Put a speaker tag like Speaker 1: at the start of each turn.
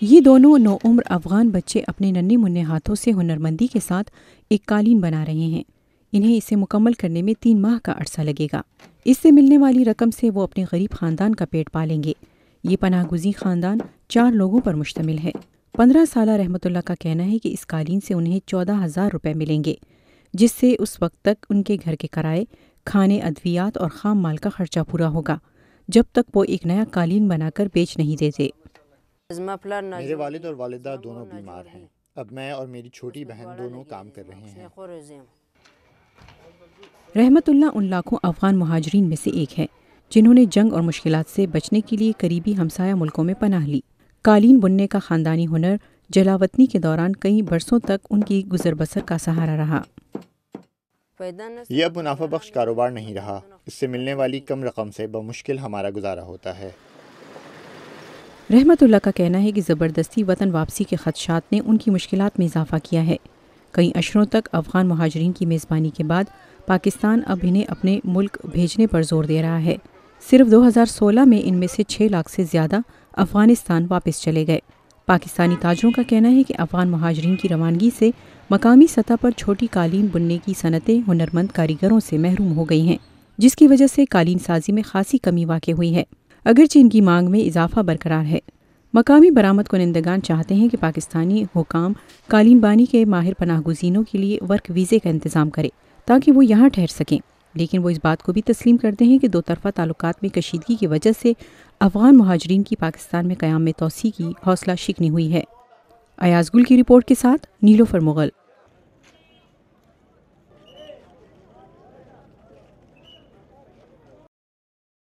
Speaker 1: یہ دونوں نوعمر افغان بچے اپنے ننے منع ہاتھوں سے ہنرمندی کے ساتھ ایک قالین بنا رہے ہیں انہیں اسے مکمل کرنے میں تین ماہ کا عرصہ لگے گا اس سے ملنے والی رقم سے وہ اپنے غریب خاندان کا پیٹ پالیں گے یہ پناہ گزی خاندان چار لوگوں پر مشتمل ہے پندرہ سالہ رحمت اللہ کا کہنا ہے کہ اس قالین سے انہیں چودہ ہزار روپے ملیں گے جس سے اس وقت تک ان کے گھر کے کرائے کھانے ادویات اور خام مال کا خرچہ پورا ہوگا جب تک وہ ایک نیا قالین بنا کر بیچ نہیں دیتے
Speaker 2: میرے والد اور والدہ دونوں بیمار ہیں اب میں اور میری چھوٹی بہن دونوں کام کر رہے ہیں
Speaker 1: رحمت اللہ ان لاکھوں افغان مہاجرین میں سے ایک ہے جنہوں نے جنگ اور مشکلات سے بچنے کے لیے قریبی ہمسایہ ملکوں میں پناہ لی قالین بننے کا خاندانی ہنر جلاوطنی کے دوران کئی برسوں تک ان کی گزر بسر کا سہارا رہا
Speaker 2: یہ اب منافع بخش کاروبار نہیں رہا اس سے ملنے والی کم رقم سے بمشکل ہمارا گزارا ہوتا ہے
Speaker 1: رحمت اللہ کا کہنا ہے کہ زبردستی وطن واپسی کے خدشات نے ان کی مشکلات میں اضافہ کیا ہے کئی اشروں تک افغان مہاجرین کی میزبانی کے بعد پاکستان اب انہیں اپنے ملک بھیجنے پر زور دے رہا ہے صرف دو ہزار سولہ میں ان میں سے چھ لاکھ سے زیادہ افغانستان واپس چلے گئے پاکستانی تاجروں کا کہنا ہے کہ افغان مہاجرین کی روانگی سے مقامی سطح پر چھوٹی قالین بننے کی صنعتیں ہنرمند کاریگروں سے محروم ہو گئی ہیں جس کی وجہ سے قالین سازی میں خاصی کمی واقع ہوئی ہے اگرچہ ان کی مانگ میں اضافہ برقرار ہے مقامی برآمد کنندگان چاہتے ہیں کہ پاکستانی حکام کالیم بانی کے ماہر پناہ گزینوں کے لیے ورک ویزے کا انتظام کرے تاکہ وہ یہاں ٹھہر سکیں لیکن وہ اس بات کو بھی تسلیم کرتے ہیں کہ دو طرفہ تعلقات میں کشیدگی کی وجہ سے افغان مہاجرین کی پاکستان میں قیام میں توسیع کی حوصلہ شکنی ہوئی ہے ایاز گل کی رپورٹ کے ساتھ نیلو فر مغل